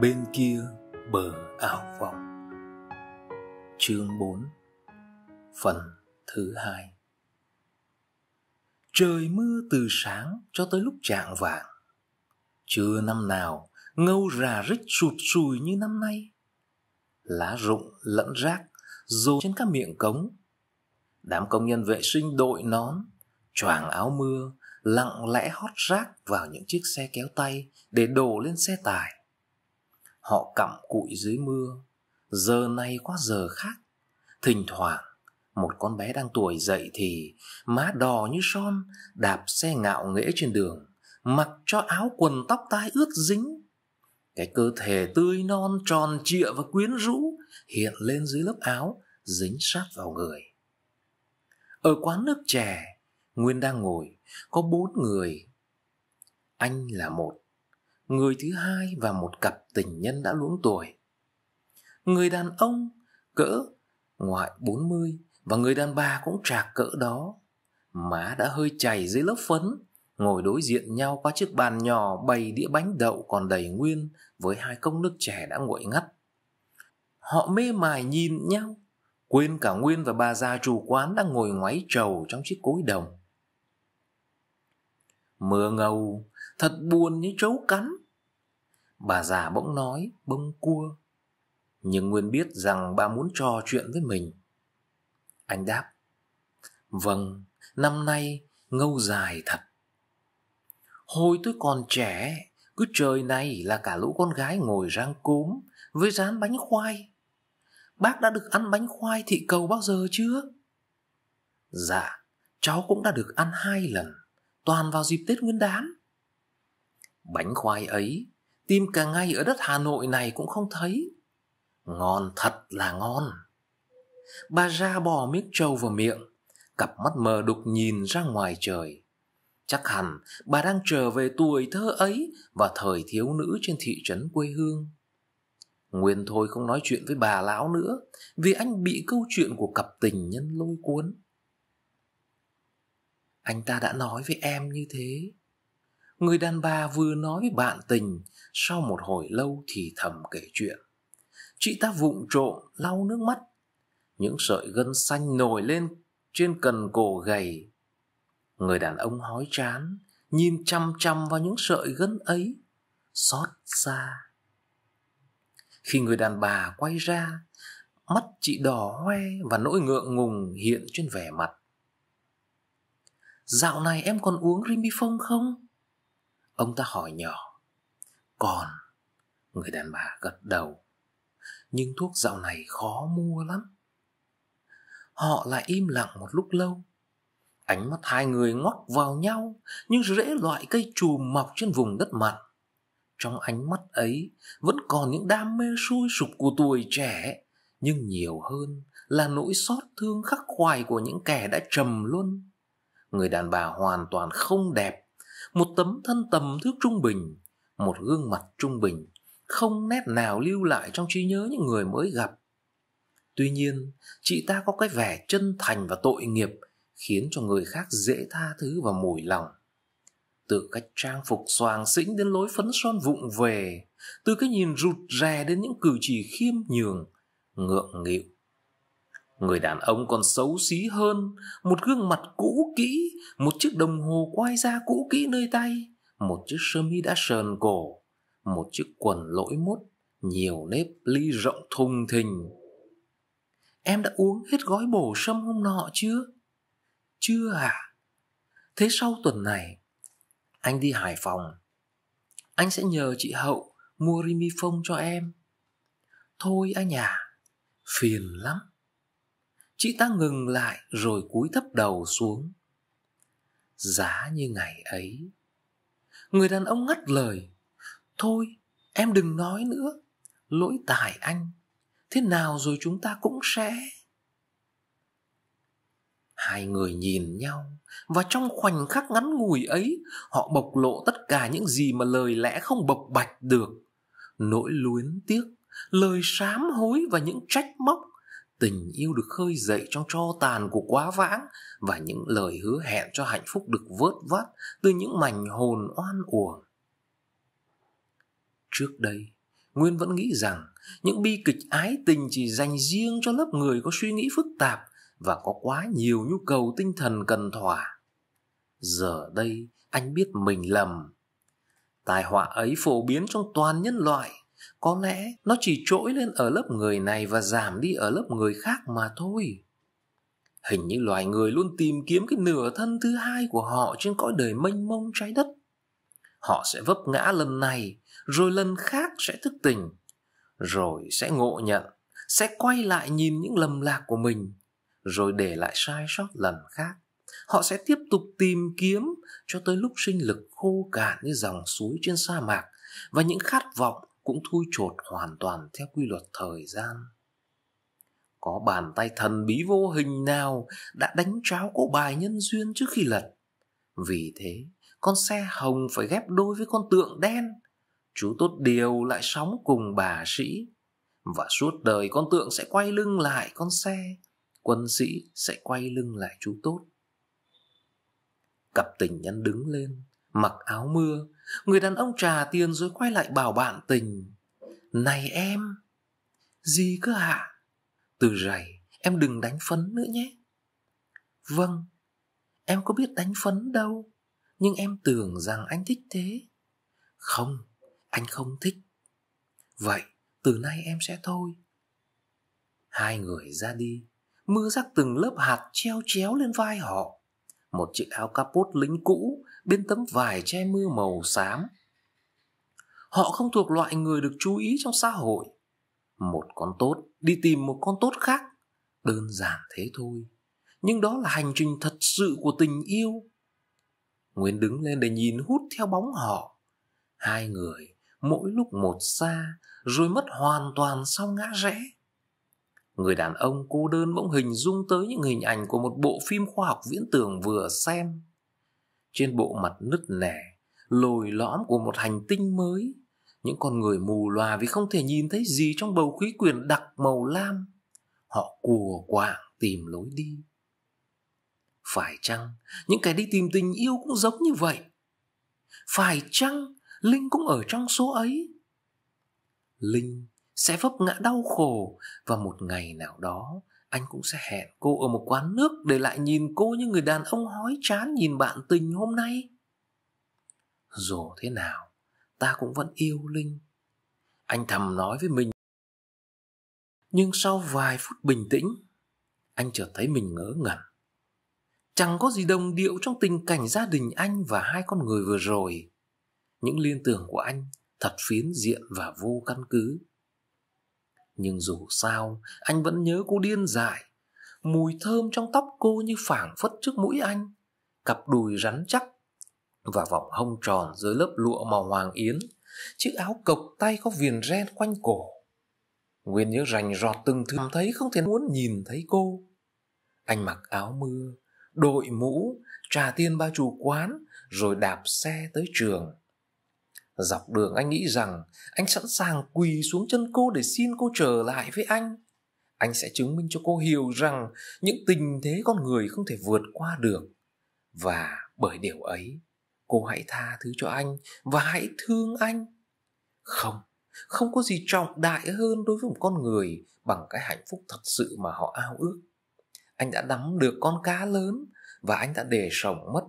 Bên kia bờ ảo vọng Chương 4 Phần thứ hai Trời mưa từ sáng cho tới lúc trạng vạng Chưa năm nào ngâu rà rích sụt sùi như năm nay Lá rụng lẫn rác rồ trên các miệng cống Đám công nhân vệ sinh đội nón choàng áo mưa lặng lẽ hót rác vào những chiếc xe kéo tay để đổ lên xe tải họ cặm cụi dưới mưa giờ này qua giờ khác thỉnh thoảng một con bé đang tuổi dậy thì má đỏ như son đạp xe ngạo nghễ trên đường mặc cho áo quần tóc tai ướt dính cái cơ thể tươi non tròn trịa và quyến rũ hiện lên dưới lớp áo dính sát vào người ở quán nước chè nguyên đang ngồi có bốn người anh là một người thứ hai và một cặp tình nhân đã luống tuổi. Người đàn ông cỡ ngoại 40 và người đàn bà cũng trạc cỡ đó. Má đã hơi chảy dưới lớp phấn, ngồi đối diện nhau qua chiếc bàn nhỏ bày đĩa bánh đậu còn đầy nguyên với hai cốc nước chè đã nguội ngắt. Họ mê mải nhìn nhau, quên cả Nguyên và bà già chủ quán đang ngồi ngoáy trầu trong chiếc cối đồng. Mưa ngầu, thật buồn như trấu cắn bà già bỗng nói bông cua nhưng nguyên biết rằng bà muốn trò chuyện với mình anh đáp vâng năm nay ngâu dài thật hồi tôi còn trẻ cứ trời này là cả lũ con gái ngồi rang cốm với rán bánh khoai bác đã được ăn bánh khoai thị cầu bao giờ chưa dạ cháu cũng đã được ăn hai lần toàn vào dịp tết nguyên đán bánh khoai ấy tìm cả ngày ở đất Hà Nội này cũng không thấy. Ngon thật là ngon. Bà ra bò miếng trâu vào miệng, cặp mắt mờ đục nhìn ra ngoài trời. Chắc hẳn bà đang trở về tuổi thơ ấy và thời thiếu nữ trên thị trấn quê hương. Nguyên thôi không nói chuyện với bà lão nữa vì anh bị câu chuyện của cặp tình nhân lôi cuốn. Anh ta đã nói với em như thế Người đàn bà vừa nói bạn tình, sau một hồi lâu thì thầm kể chuyện. Chị ta vụng trộm lau nước mắt, những sợi gân xanh nổi lên trên cần cổ gầy. Người đàn ông hói chán, nhìn chăm chăm vào những sợi gân ấy, xót xa. Khi người đàn bà quay ra, mắt chị đỏ hoe và nỗi ngượng ngùng hiện trên vẻ mặt. Dạo này em còn uống Rimifong không? Ông ta hỏi nhỏ Còn Người đàn bà gật đầu Nhưng thuốc dạo này khó mua lắm Họ lại im lặng một lúc lâu Ánh mắt hai người ngoắc vào nhau Như rễ loại cây chùm mọc trên vùng đất mặn Trong ánh mắt ấy Vẫn còn những đam mê sôi sụp của tuổi trẻ Nhưng nhiều hơn là nỗi xót thương khắc khoải của những kẻ đã trầm luân. Người đàn bà hoàn toàn không đẹp một tấm thân tầm thước trung bình, một gương mặt trung bình, không nét nào lưu lại trong trí nhớ những người mới gặp. Tuy nhiên, chị ta có cái vẻ chân thành và tội nghiệp khiến cho người khác dễ tha thứ và mùi lòng. Từ cách trang phục xoàng xĩnh đến lối phấn son vụng về, từ cái nhìn rụt rè đến những cử chỉ khiêm nhường, ngượng nghịu Người đàn ông còn xấu xí hơn, một gương mặt cũ kỹ, một chiếc đồng hồ quay ra cũ kỹ nơi tay, một chiếc sơ mi đã sờn cổ, một chiếc quần lỗi mốt, nhiều nếp ly rộng thùng thình. Em đã uống hết gói bổ sâm hôm nọ chưa? Chưa à? Thế sau tuần này, anh đi Hải Phòng. Anh sẽ nhờ chị Hậu mua rimi phong cho em. Thôi anh à, phiền lắm. Chị ta ngừng lại rồi cúi thấp đầu xuống Giá như ngày ấy Người đàn ông ngắt lời Thôi em đừng nói nữa Lỗi tài anh Thế nào rồi chúng ta cũng sẽ Hai người nhìn nhau Và trong khoảnh khắc ngắn ngủi ấy Họ bộc lộ tất cả những gì mà lời lẽ không bộc bạch được Nỗi luyến tiếc Lời sám hối và những trách móc tình yêu được khơi dậy trong cho tàn của quá vãng và những lời hứa hẹn cho hạnh phúc được vớt vát từ những mảnh hồn oan uổng. Trước đây, Nguyên vẫn nghĩ rằng những bi kịch ái tình chỉ dành riêng cho lớp người có suy nghĩ phức tạp và có quá nhiều nhu cầu tinh thần cần thỏa. Giờ đây, anh biết mình lầm. Tài họa ấy phổ biến trong toàn nhân loại có lẽ nó chỉ trỗi lên ở lớp người này và giảm đi ở lớp người khác mà thôi hình như loài người luôn tìm kiếm cái nửa thân thứ hai của họ trên cõi đời mênh mông trái đất họ sẽ vấp ngã lần này rồi lần khác sẽ thức tỉnh rồi sẽ ngộ nhận sẽ quay lại nhìn những lầm lạc của mình rồi để lại sai sót lần khác họ sẽ tiếp tục tìm kiếm cho tới lúc sinh lực khô cạn như dòng suối trên sa mạc và những khát vọng cũng thui chột hoàn toàn theo quy luật thời gian có bàn tay thần bí vô hình nào đã đánh tráo cỗ bài nhân duyên trước khi lật vì thế con xe hồng phải ghép đôi với con tượng đen chú tốt điều lại sống cùng bà sĩ và suốt đời con tượng sẽ quay lưng lại con xe quân sĩ sẽ quay lưng lại chú tốt cặp tình nhân đứng lên mặc áo mưa người đàn ông trà tiền rồi quay lại bảo bạn tình này em gì cơ ạ từ rày em đừng đánh phấn nữa nhé vâng em có biết đánh phấn đâu nhưng em tưởng rằng anh thích thế không anh không thích vậy từ nay em sẽ thôi hai người ra đi mưa rắc từng lớp hạt treo chéo lên vai họ một chiếc áo capot lính cũ bên tấm vải che mưa màu xám họ không thuộc loại người được chú ý trong xã hội một con tốt đi tìm một con tốt khác đơn giản thế thôi nhưng đó là hành trình thật sự của tình yêu nguyên đứng lên để nhìn hút theo bóng họ hai người mỗi lúc một xa rồi mất hoàn toàn sau ngã rẽ Người đàn ông cô đơn bỗng hình dung tới những hình ảnh của một bộ phim khoa học viễn tưởng vừa xem. Trên bộ mặt nứt nẻ, lồi lõm của một hành tinh mới, những con người mù loà vì không thể nhìn thấy gì trong bầu khí quyển đặc màu lam. Họ cùa quạng tìm lối đi. Phải chăng những kẻ đi tìm tình yêu cũng giống như vậy? Phải chăng Linh cũng ở trong số ấy? Linh sẽ vấp ngã đau khổ và một ngày nào đó anh cũng sẽ hẹn cô ở một quán nước để lại nhìn cô như người đàn ông hói chán nhìn bạn tình hôm nay dù thế nào ta cũng vẫn yêu linh anh thầm nói với mình nhưng sau vài phút bình tĩnh anh chợt thấy mình ngỡ ngẩn chẳng có gì đồng điệu trong tình cảnh gia đình anh và hai con người vừa rồi những liên tưởng của anh thật phiến diện và vô căn cứ nhưng dù sao anh vẫn nhớ cô điên dại mùi thơm trong tóc cô như phảng phất trước mũi anh cặp đùi rắn chắc và vòng hông tròn dưới lớp lụa màu hoàng yến chiếc áo cộc tay có viền ren quanh cổ nguyên nhớ rành rọt từng thứ thấy không thể muốn nhìn thấy cô anh mặc áo mưa đội mũ trà tiên ba chủ quán rồi đạp xe tới trường dọc đường anh nghĩ rằng anh sẵn sàng quỳ xuống chân cô để xin cô trở lại với anh anh sẽ chứng minh cho cô hiểu rằng những tình thế con người không thể vượt qua được và bởi điều ấy cô hãy tha thứ cho anh và hãy thương anh không không có gì trọng đại hơn đối với một con người bằng cái hạnh phúc thật sự mà họ ao ước anh đã nắm được con cá lớn và anh đã để sổng mất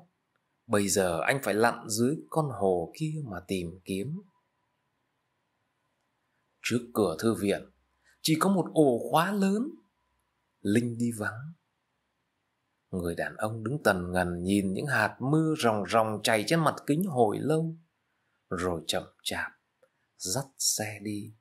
bây giờ anh phải lặn dưới con hồ kia mà tìm kiếm trước cửa thư viện chỉ có một ổ khóa lớn linh đi vắng người đàn ông đứng tần ngần nhìn những hạt mưa ròng ròng chảy trên mặt kính hồi lâu rồi chậm chạp dắt xe đi